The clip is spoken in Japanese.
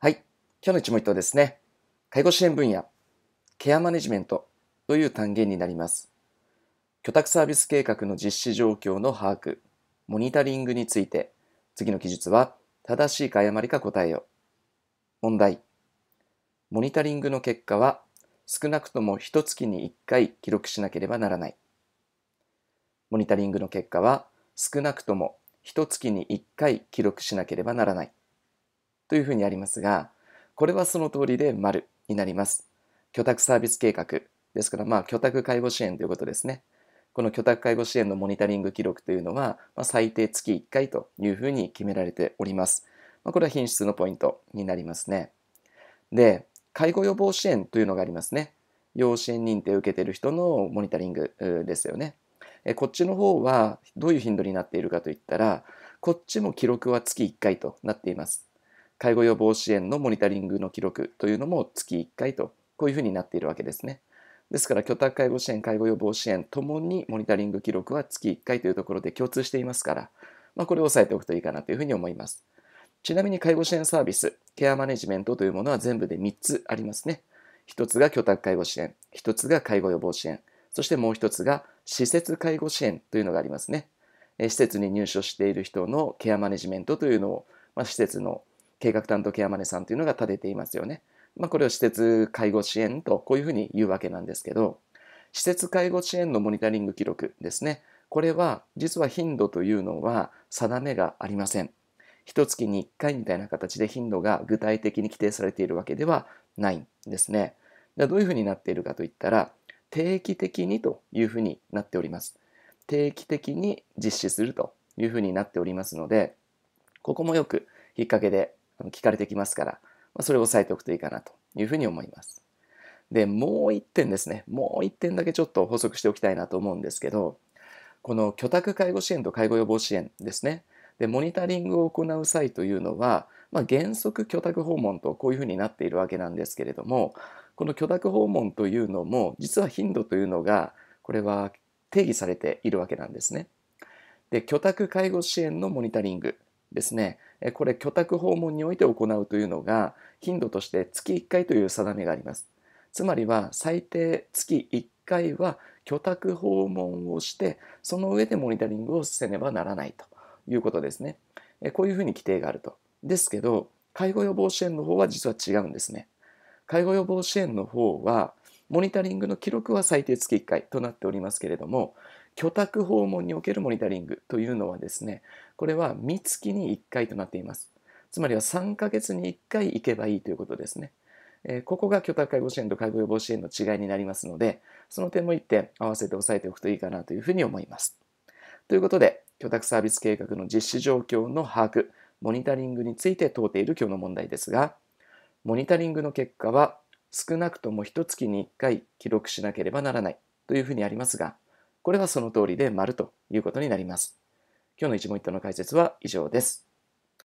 はい。今日の一問一答ですね。介護支援分野、ケアマネジメントという単元になります。居宅サービス計画の実施状況の把握、モニタリングについて、次の記述は正しいか誤りか答えよ。問題。モニタリングの結果は少なくとも一月に一回記録しなければならない。モニタリングの結果は少なくとも一月に一回記録しなければならない。というふうにありますが、これはその通りで丸になります。居宅サービス計画ですから、まあ、居宅介護支援ということですね。この居宅介護支援のモニタリング記録というのは、まあ、最低月1回というふうに決められております。まあ、これは品質のポイントになりますね。で、介護予防支援というのがありますね。養子縁認定を受けている人のモニタリングですよね。えこっちの方はどういう頻度になっているかといったら、こっちも記録は月1回となっています。介護予防支援のモニタリングの記録というのも月1回と、こういうふうになっているわけですね。ですから、居宅介護支援、介護予防支援ともにモニタリング記録は月1回というところで共通していますから、まあ、これを押さえておくといいかなというふうに思います。ちなみに介護支援サービス、ケアマネジメントというものは全部で3つありますね。1つが居宅介護支援、1つが介護予防支援、そしてもう1つが施設介護支援というのがありますね。施設に入所している人のケアマネジメントというのを、まあ、施設の計画担当ケアマネさんというのが立てていますよね。まあ、これを施設介護支援とこういうふうに言うわけなんですけど、施設介護支援のモニタリング記録ですね。これは実は頻度というのは定めがありません。一月に1回みたいな形で頻度が具体的に規定されているわけではないんですね。どういうふうになっているかといったら、定期的にというふうになっております。定期的に実施するというふうになっておりますので、ここもよく引っ掛けで聞かれてきますから、まそれを押さえておくといいかなというふうに思います。で、もう一点ですね。もう一点だけちょっと補足しておきたいなと思うんですけど、この居宅介護支援と介護予防支援ですね。で、モニタリングを行う際というのは、まあ、原則居宅訪問とこういうふうになっているわけなんですけれども、この居宅訪問というのも、実は頻度というのが、これは定義されているわけなんですね。で、居宅介護支援のモニタリング。ですね、これ居宅訪問において行うというのが頻度として月1回という定めがあります。つまりは最低月1回は居宅訪問をしてその上でモニタリングをせねばならないということですね。こういうふうに規定があると。ですけど介護予防支援の方は実は違うんですね。介護予防支援の方はモニタリングの記録は最低月1回となっておりますけれども居宅訪問におけるモニタリングというのはですね、これは3月に1回となっています。つまりは3ヶ月に1回行けばいいということですね。えー、ここが居宅介護支援と介護予防支援の違いになりますので、その点も1点合わせて押さえておくといいかなというふうに思います。ということで、居宅サービス計画の実施状況の把握、モニタリングについて問うている今日の問題ですが、モニタリングの結果は少なくとも1月に1回記録しなければならないというふうにありますが、これはその通りで丸ということになります。今日の一問一答の解説は以上です。